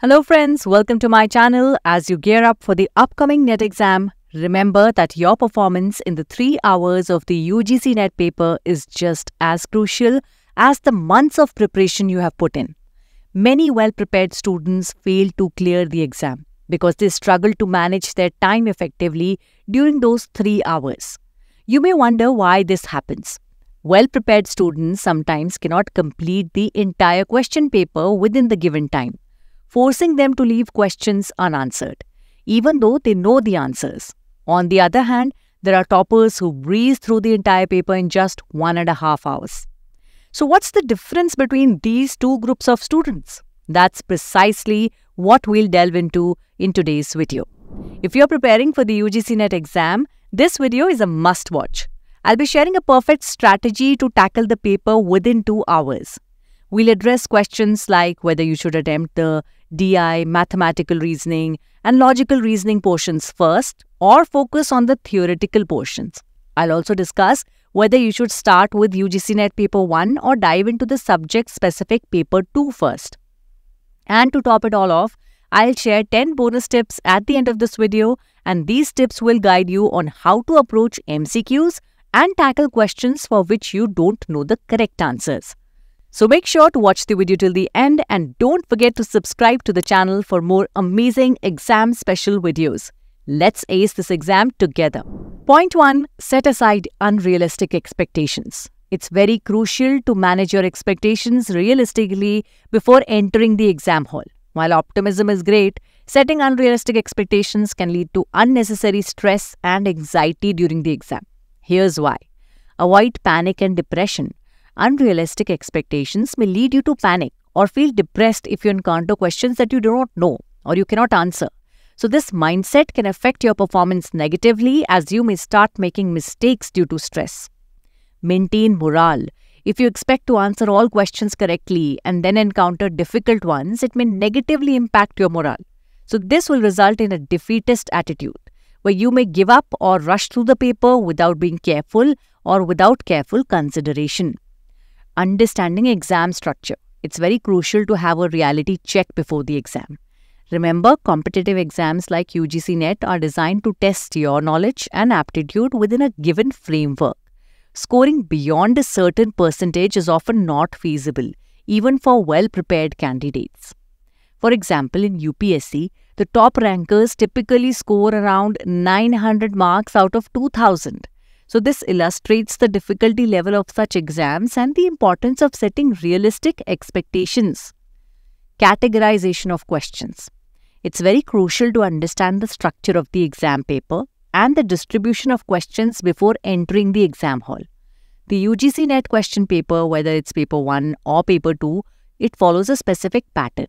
Hello friends, welcome to my channel. As you gear up for the upcoming NET exam, remember that your performance in the 3 hours of the UGC NET paper is just as crucial as the months of preparation you have put in. Many well-prepared students fail to clear the exam because they struggle to manage their time effectively during those 3 hours. You may wonder why this happens. Well-prepared students sometimes cannot complete the entire question paper within the given time forcing them to leave questions unanswered, even though they know the answers. On the other hand, there are toppers who breeze through the entire paper in just one and a half hours. So, what's the difference between these two groups of students? That's precisely what we'll delve into in today's video. If you're preparing for the UGC NET exam, this video is a must watch. I'll be sharing a perfect strategy to tackle the paper within two hours. We'll address questions like whether you should attempt the DI, mathematical reasoning, and logical reasoning portions first or focus on the theoretical portions. I'll also discuss whether you should start with UGC NET Paper 1 or dive into the subject-specific Paper 2 first. And to top it all off, I'll share 10 bonus tips at the end of this video and these tips will guide you on how to approach MCQs and tackle questions for which you don't know the correct answers. So make sure to watch the video till the end and don't forget to subscribe to the channel for more amazing exam special videos. Let's ace this exam together. Point 1. Set aside unrealistic expectations. It's very crucial to manage your expectations realistically before entering the exam hall. While optimism is great, setting unrealistic expectations can lead to unnecessary stress and anxiety during the exam. Here's why. Avoid panic and depression. Unrealistic expectations may lead you to panic or feel depressed if you encounter questions that you do not know or you cannot answer. So this mindset can affect your performance negatively as you may start making mistakes due to stress. Maintain morale. If you expect to answer all questions correctly and then encounter difficult ones, it may negatively impact your morale. So this will result in a defeatist attitude where you may give up or rush through the paper without being careful or without careful consideration understanding exam structure. It's very crucial to have a reality check before the exam. Remember, competitive exams like UGC NET are designed to test your knowledge and aptitude within a given framework. Scoring beyond a certain percentage is often not feasible, even for well-prepared candidates. For example, in UPSC, the top rankers typically score around 900 marks out of 2000. So this illustrates the difficulty level of such exams and the importance of setting realistic expectations. Categorization of questions. It's very crucial to understand the structure of the exam paper and the distribution of questions before entering the exam hall. The UGC NET question paper, whether it's paper 1 or paper 2, it follows a specific pattern.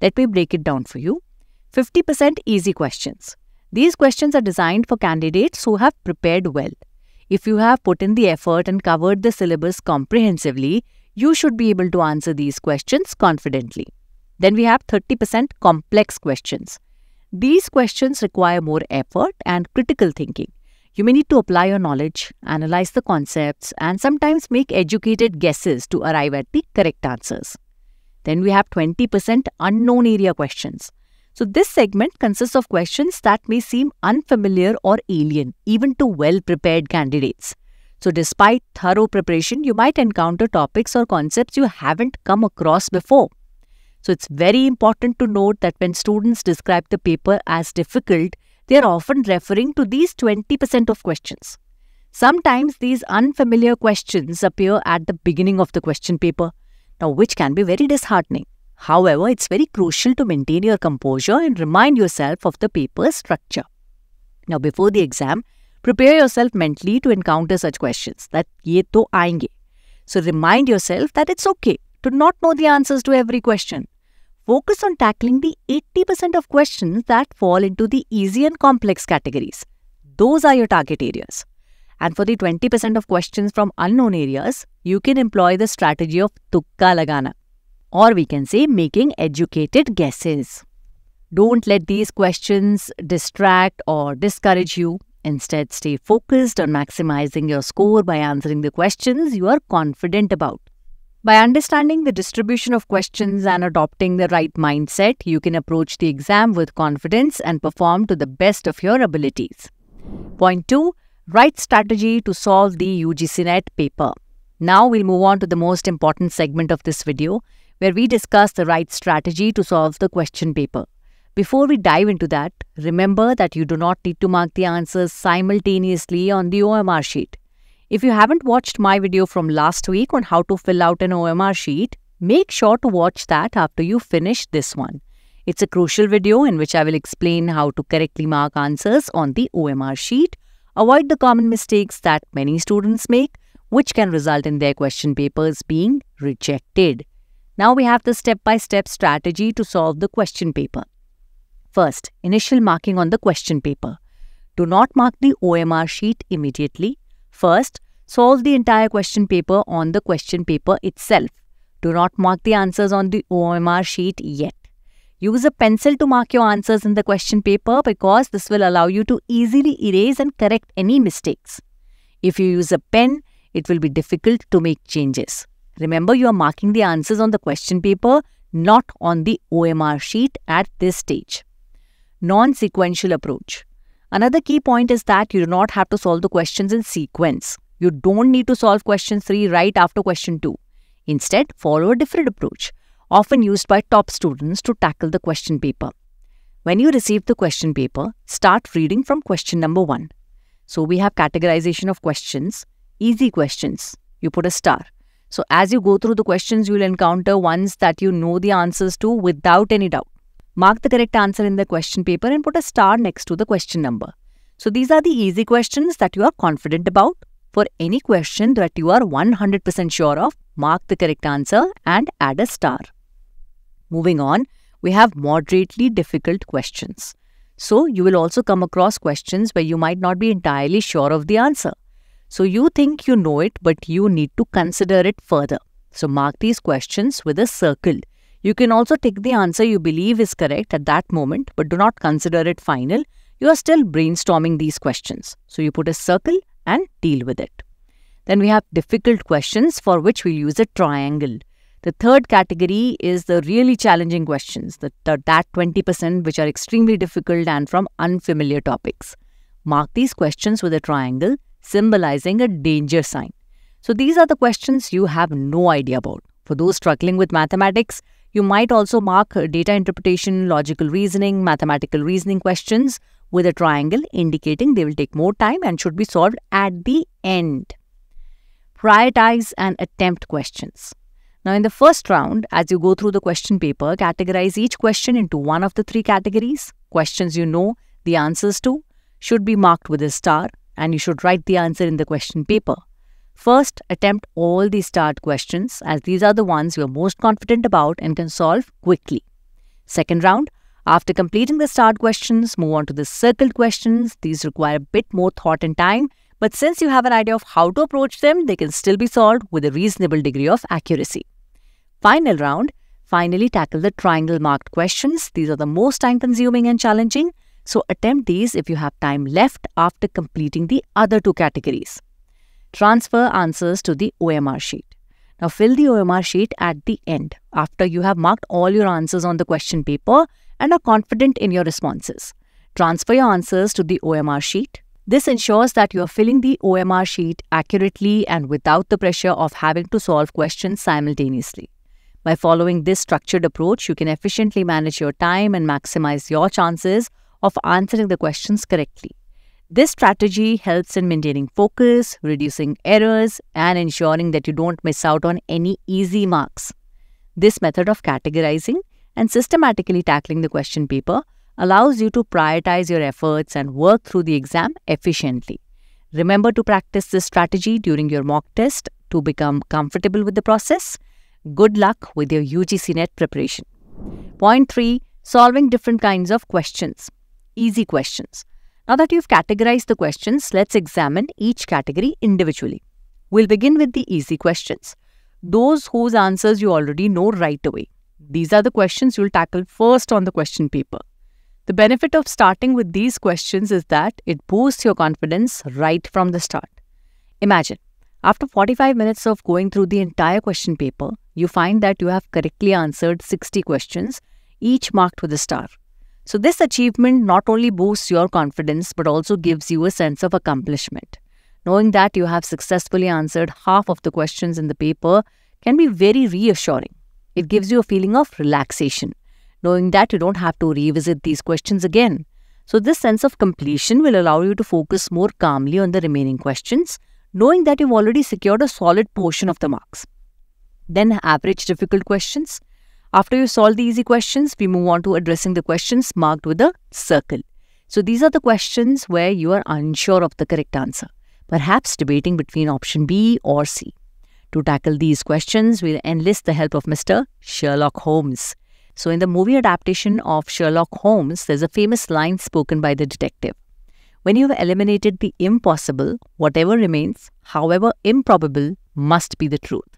Let me break it down for you. 50% easy questions. These questions are designed for candidates who have prepared well. If you have put in the effort and covered the syllabus comprehensively, you should be able to answer these questions confidently. Then we have 30% complex questions. These questions require more effort and critical thinking. You may need to apply your knowledge, analyze the concepts, and sometimes make educated guesses to arrive at the correct answers. Then we have 20% unknown area questions. So this segment consists of questions that may seem unfamiliar or alien, even to well-prepared candidates. So despite thorough preparation, you might encounter topics or concepts you haven't come across before. So it's very important to note that when students describe the paper as difficult, they are often referring to these 20% of questions. Sometimes these unfamiliar questions appear at the beginning of the question paper, now which can be very disheartening. However, it's very crucial to maintain your composure and remind yourself of the paper's structure. Now, before the exam, prepare yourself mentally to encounter such questions that ye to aayenge. So, remind yourself that it's okay to not know the answers to every question. Focus on tackling the 80% of questions that fall into the easy and complex categories. Those are your target areas. And for the 20% of questions from unknown areas, you can employ the strategy of tukka lagana or we can say making educated guesses. Don't let these questions distract or discourage you. Instead, stay focused on maximizing your score by answering the questions you are confident about. By understanding the distribution of questions and adopting the right mindset, you can approach the exam with confidence and perform to the best of your abilities. Point 2. Right strategy to solve the UGC NET paper. Now we'll move on to the most important segment of this video, where we discuss the right strategy to solve the question paper. Before we dive into that, remember that you do not need to mark the answers simultaneously on the OMR sheet. If you haven't watched my video from last week on how to fill out an OMR sheet, make sure to watch that after you finish this one. It's a crucial video in which I will explain how to correctly mark answers on the OMR sheet, avoid the common mistakes that many students make, which can result in their question papers being rejected. Now we have the step-by-step strategy to solve the question paper. First, initial marking on the question paper. Do not mark the OMR sheet immediately. First, solve the entire question paper on the question paper itself. Do not mark the answers on the OMR sheet yet. Use a pencil to mark your answers in the question paper because this will allow you to easily erase and correct any mistakes. If you use a pen, it will be difficult to make changes. Remember, you are marking the answers on the question paper, not on the OMR sheet at this stage. Non-sequential approach. Another key point is that you do not have to solve the questions in sequence. You don't need to solve question 3 right after question 2. Instead, follow a different approach, often used by top students to tackle the question paper. When you receive the question paper, start reading from question number 1. So we have categorization of questions, easy questions. You put a star. So as you go through the questions, you'll encounter ones that you know the answers to without any doubt. Mark the correct answer in the question paper and put a star next to the question number. So these are the easy questions that you are confident about. For any question that you are 100% sure of, mark the correct answer and add a star. Moving on, we have moderately difficult questions. So you will also come across questions where you might not be entirely sure of the answer. So you think you know it, but you need to consider it further. So mark these questions with a circle. You can also take the answer you believe is correct at that moment, but do not consider it final. You are still brainstorming these questions. So you put a circle and deal with it. Then we have difficult questions for which we'll use a triangle. The third category is the really challenging questions, the, the that 20% which are extremely difficult and from unfamiliar topics. Mark these questions with a triangle symbolizing a danger sign. So these are the questions you have no idea about. For those struggling with mathematics, you might also mark uh, data interpretation, logical reasoning, mathematical reasoning questions with a triangle indicating they will take more time and should be solved at the end. Prioritize and attempt questions. Now, in the first round, as you go through the question paper, categorize each question into one of the three categories. Questions you know the answers to should be marked with a star and you should write the answer in the question paper. First, attempt all the start questions as these are the ones you are most confident about and can solve quickly. Second round, after completing the start questions, move on to the circled questions. These require a bit more thought and time, but since you have an idea of how to approach them, they can still be solved with a reasonable degree of accuracy. Final round, finally tackle the triangle marked questions. These are the most time consuming and challenging. So attempt these if you have time left after completing the other two categories. Transfer answers to the OMR sheet. Now fill the OMR sheet at the end after you have marked all your answers on the question paper and are confident in your responses. Transfer your answers to the OMR sheet. This ensures that you are filling the OMR sheet accurately and without the pressure of having to solve questions simultaneously. By following this structured approach, you can efficiently manage your time and maximize your chances of answering the questions correctly. This strategy helps in maintaining focus, reducing errors, and ensuring that you don't miss out on any easy marks. This method of categorizing and systematically tackling the question paper allows you to prioritize your efforts and work through the exam efficiently. Remember to practice this strategy during your mock test to become comfortable with the process. Good luck with your UGC NET preparation. Point 3. Solving different kinds of questions easy questions. Now that you've categorized the questions, let's examine each category individually. We'll begin with the easy questions. Those whose answers you already know right away. These are the questions you'll tackle first on the question paper. The benefit of starting with these questions is that it boosts your confidence right from the start. Imagine, after 45 minutes of going through the entire question paper, you find that you have correctly answered 60 questions, each marked with a star. So this achievement not only boosts your confidence but also gives you a sense of accomplishment. Knowing that you have successfully answered half of the questions in the paper can be very reassuring. It gives you a feeling of relaxation, knowing that you don't have to revisit these questions again. So this sense of completion will allow you to focus more calmly on the remaining questions, knowing that you've already secured a solid portion of the marks. Then average difficult questions after you solve the easy questions, we move on to addressing the questions marked with a circle. So these are the questions where you are unsure of the correct answer, perhaps debating between option B or C. To tackle these questions, we'll enlist the help of Mr. Sherlock Holmes. So in the movie adaptation of Sherlock Holmes, there's a famous line spoken by the detective. When you've eliminated the impossible, whatever remains, however improbable, must be the truth.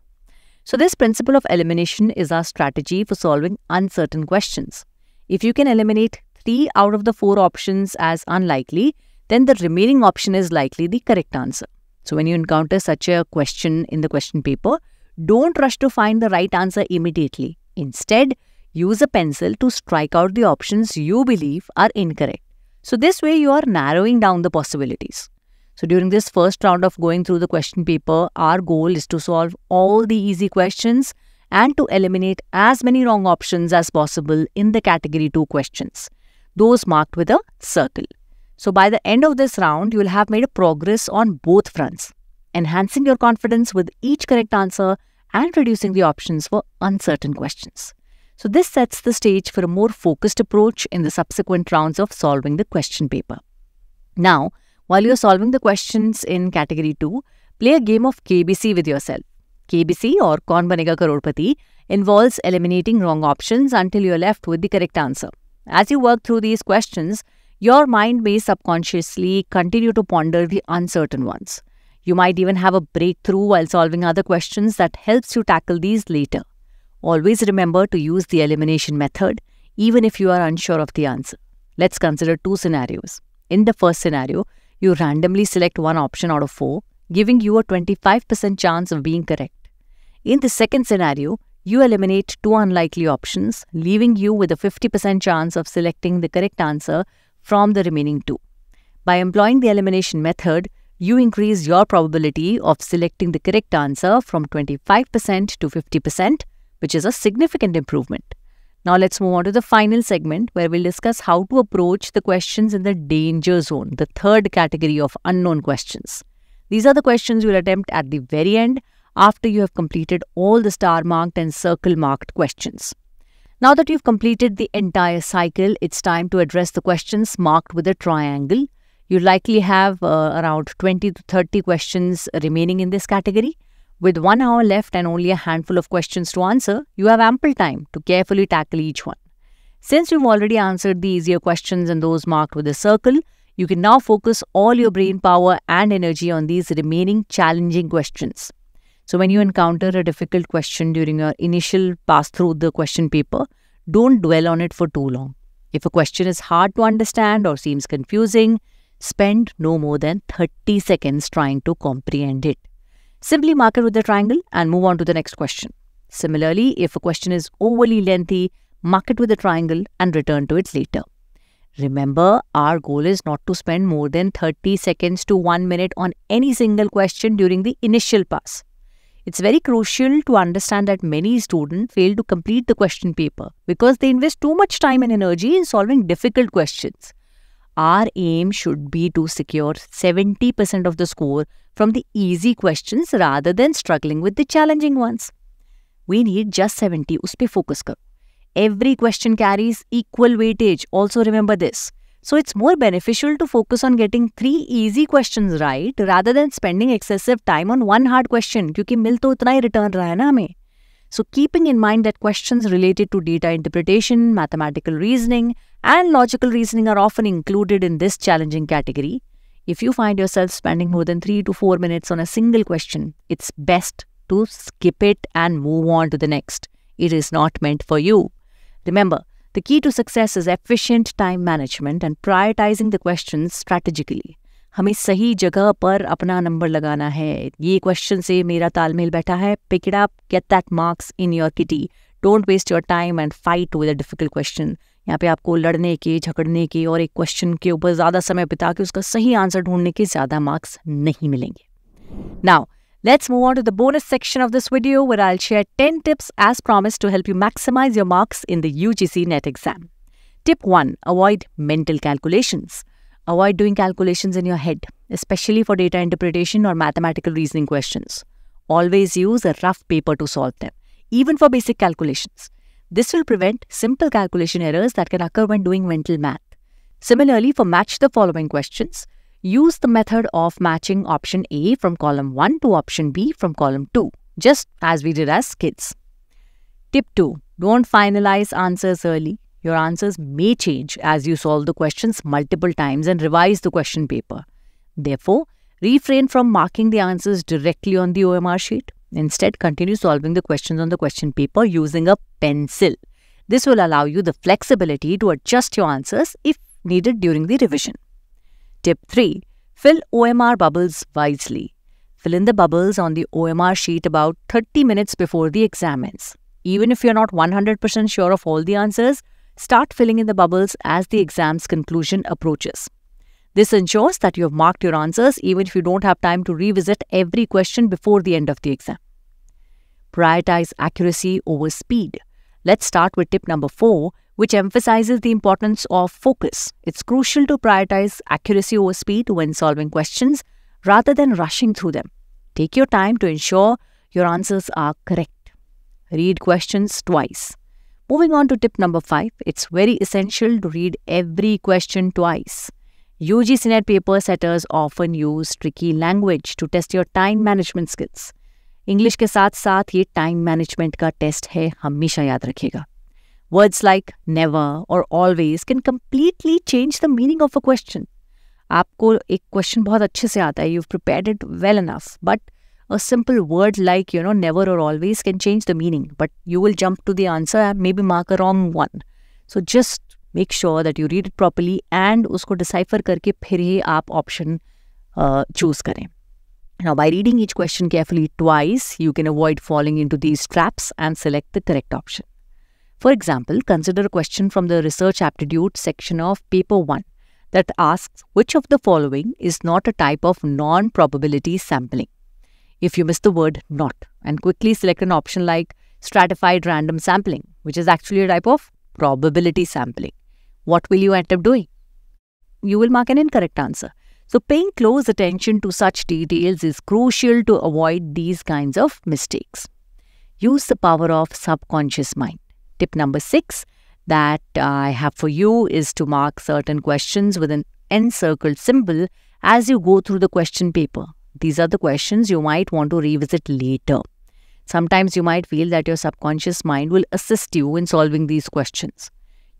So this principle of elimination is our strategy for solving uncertain questions. If you can eliminate three out of the four options as unlikely, then the remaining option is likely the correct answer. So when you encounter such a question in the question paper, don't rush to find the right answer immediately. Instead, use a pencil to strike out the options you believe are incorrect. So this way you are narrowing down the possibilities. So during this first round of going through the question paper, our goal is to solve all the easy questions and to eliminate as many wrong options as possible in the category 2 questions, those marked with a circle. So by the end of this round, you will have made a progress on both fronts, enhancing your confidence with each correct answer and reducing the options for uncertain questions. So this sets the stage for a more focused approach in the subsequent rounds of solving the question paper. Now, while you're solving the questions in category 2, play a game of KBC with yourself. KBC or Kaun Banega Karodpati involves eliminating wrong options until you're left with the correct answer. As you work through these questions, your mind may subconsciously continue to ponder the uncertain ones. You might even have a breakthrough while solving other questions that helps you tackle these later. Always remember to use the elimination method even if you are unsure of the answer. Let's consider two scenarios. In the first scenario, you randomly select one option out of four, giving you a 25% chance of being correct. In the second scenario, you eliminate two unlikely options, leaving you with a 50% chance of selecting the correct answer from the remaining two. By employing the elimination method, you increase your probability of selecting the correct answer from 25% to 50%, which is a significant improvement. Now let's move on to the final segment where we'll discuss how to approach the questions in the danger zone, the third category of unknown questions. These are the questions you'll attempt at the very end after you have completed all the star marked and circle marked questions. Now that you've completed the entire cycle, it's time to address the questions marked with a triangle. You likely have uh, around 20 to 30 questions remaining in this category. With one hour left and only a handful of questions to answer, you have ample time to carefully tackle each one. Since you've already answered the easier questions and those marked with a circle, you can now focus all your brain power and energy on these remaining challenging questions. So when you encounter a difficult question during your initial pass through the question paper, don't dwell on it for too long. If a question is hard to understand or seems confusing, spend no more than 30 seconds trying to comprehend it. Simply mark it with a triangle and move on to the next question. Similarly, if a question is overly lengthy, mark it with a triangle and return to it later. Remember, our goal is not to spend more than 30 seconds to 1 minute on any single question during the initial pass. It's very crucial to understand that many students fail to complete the question paper because they invest too much time and energy in solving difficult questions. Our aim should be to secure 70% of the score from the easy questions rather than struggling with the challenging ones. We need just 70, Uspe focus karo. Every question carries equal weightage, also remember this. So it's more beneficial to focus on getting three easy questions right rather than spending excessive time on one hard question क्योंकि मिल उतना ही return रहा है ना हमें. So keeping in mind that questions related to data interpretation, mathematical reasoning and logical reasoning are often included in this challenging category, if you find yourself spending more than 3 to 4 minutes on a single question, it's best to skip it and move on to the next. It is not meant for you. Remember, the key to success is efficient time management and prioritizing the questions strategically. हमें सही जगह पर अपना number लगाना है ये question से मेरा तालमेल बैठा है pick it up get that marks in your kitty don't waste your time and fight with a difficult question यहाँ पे आपको लड़ने के झगड़ने के और एक क्वेश्चन के ऊपर ज्यादा समय बिता के उसका सही आंसर ढूंढने के ज्यादा मार्क्स नहीं मिलेंगे now let's move on to the bonus section of this video where I share ten tips as promise to help you maximise your marks in the U NET exam tip one avoid mental calculation avoid doing calculation in your head specially for data interpretation और mathematical reasoning question always use a rough paper to solve them even for basic calculations This will prevent simple calculation errors that can occur when doing mental math. Similarly, for match the following questions, use the method of matching option A from column 1 to option B from column 2, just as we did as kids. Tip 2. Don't finalize answers early. Your answers may change as you solve the questions multiple times and revise the question paper. Therefore, refrain from marking the answers directly on the OMR sheet. Instead, continue solving the questions on the question paper using a pencil. This will allow you the flexibility to adjust your answers if needed during the revision. Tip 3. Fill OMR bubbles wisely. Fill in the bubbles on the OMR sheet about 30 minutes before the exam ends. Even if you're not 100% sure of all the answers, start filling in the bubbles as the exam's conclusion approaches. This ensures that you have marked your answers even if you don't have time to revisit every question before the end of the exam. Prioritize accuracy over speed. Let's start with tip number four, which emphasizes the importance of focus. It's crucial to prioritize accuracy over speed when solving questions rather than rushing through them. Take your time to ensure your answers are correct. Read questions twice. Moving on to tip number five, it's very essential to read every question twice. UGC paper setters often use tricky language to test your time management skills. English के साथ साथ ये time management का test है हमेशा याद रखिएगा words like never और always can completely change the meaning of a question आपको एक क्वेश्चन बहुत अच्छे से आता है you prepare it well enough but a simple word like you know never और always can change the meaning but you will jump to the answer maybe mark a wrong one so just make sure that you read it properly and उसको decipher करके फिर ही आप option choose करें Now, by reading each question carefully twice, you can avoid falling into these traps and select the correct option. For example, consider a question from the Research Aptitude section of Paper 1 that asks which of the following is not a type of non-probability sampling. If you miss the word not and quickly select an option like stratified random sampling, which is actually a type of probability sampling, what will you end up doing? You will mark an incorrect answer so paying close attention to such details is crucial to avoid these kinds of mistakes. Use the power of subconscious mind. Tip number six that I have for you is to mark certain questions with an encircled symbol as you go through the question paper. These are the questions you might want to revisit later. Sometimes you might feel that your subconscious mind will assist you in solving these questions.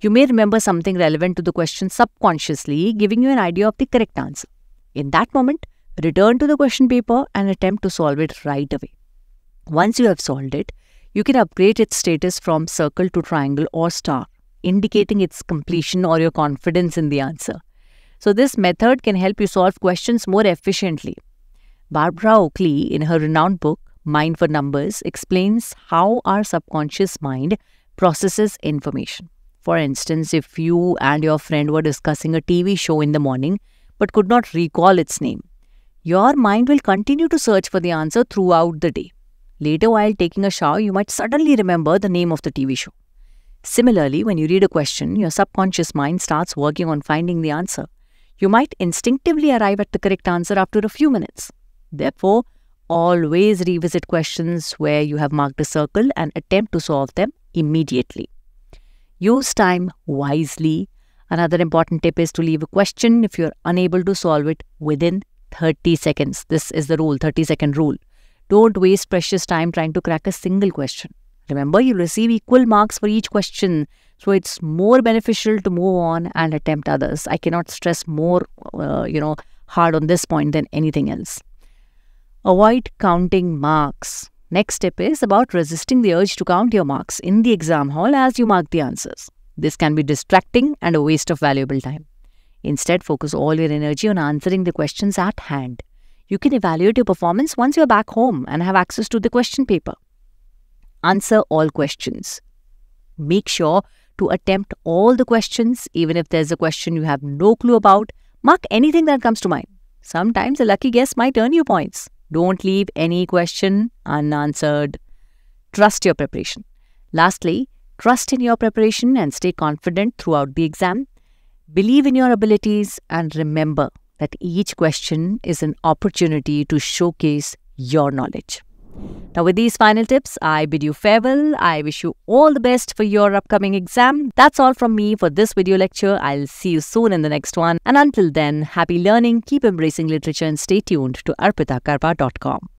You may remember something relevant to the question subconsciously, giving you an idea of the correct answer. In that moment, return to the question paper and attempt to solve it right away. Once you have solved it, you can upgrade its status from circle to triangle or star, indicating its completion or your confidence in the answer. So this method can help you solve questions more efficiently. Barbara Oakley, in her renowned book, Mind for Numbers, explains how our subconscious mind processes information. For instance, if you and your friend were discussing a TV show in the morning, but could not recall its name. Your mind will continue to search for the answer throughout the day. Later, while taking a shower, you might suddenly remember the name of the TV show. Similarly, when you read a question, your subconscious mind starts working on finding the answer. You might instinctively arrive at the correct answer after a few minutes. Therefore, always revisit questions where you have marked a circle and attempt to solve them immediately. Use time wisely Another important tip is to leave a question if you're unable to solve it within 30 seconds. This is the rule, 30 second rule. Don't waste precious time trying to crack a single question. Remember, you receive equal marks for each question, so it's more beneficial to move on and attempt others. I cannot stress more, uh, you know, hard on this point than anything else. Avoid counting marks. Next tip is about resisting the urge to count your marks in the exam hall as you mark the answers. This can be distracting and a waste of valuable time. Instead, focus all your energy on answering the questions at hand. You can evaluate your performance once you're back home and have access to the question paper. Answer all questions. Make sure to attempt all the questions, even if there's a question you have no clue about. Mark anything that comes to mind. Sometimes a lucky guess might earn you points. Don't leave any question unanswered. Trust your preparation. Lastly, Trust in your preparation and stay confident throughout the exam. Believe in your abilities and remember that each question is an opportunity to showcase your knowledge. Now, with these final tips, I bid you farewell. I wish you all the best for your upcoming exam. That's all from me for this video lecture. I'll see you soon in the next one. And until then, happy learning, keep embracing literature, and stay tuned to arpitakarpa.com.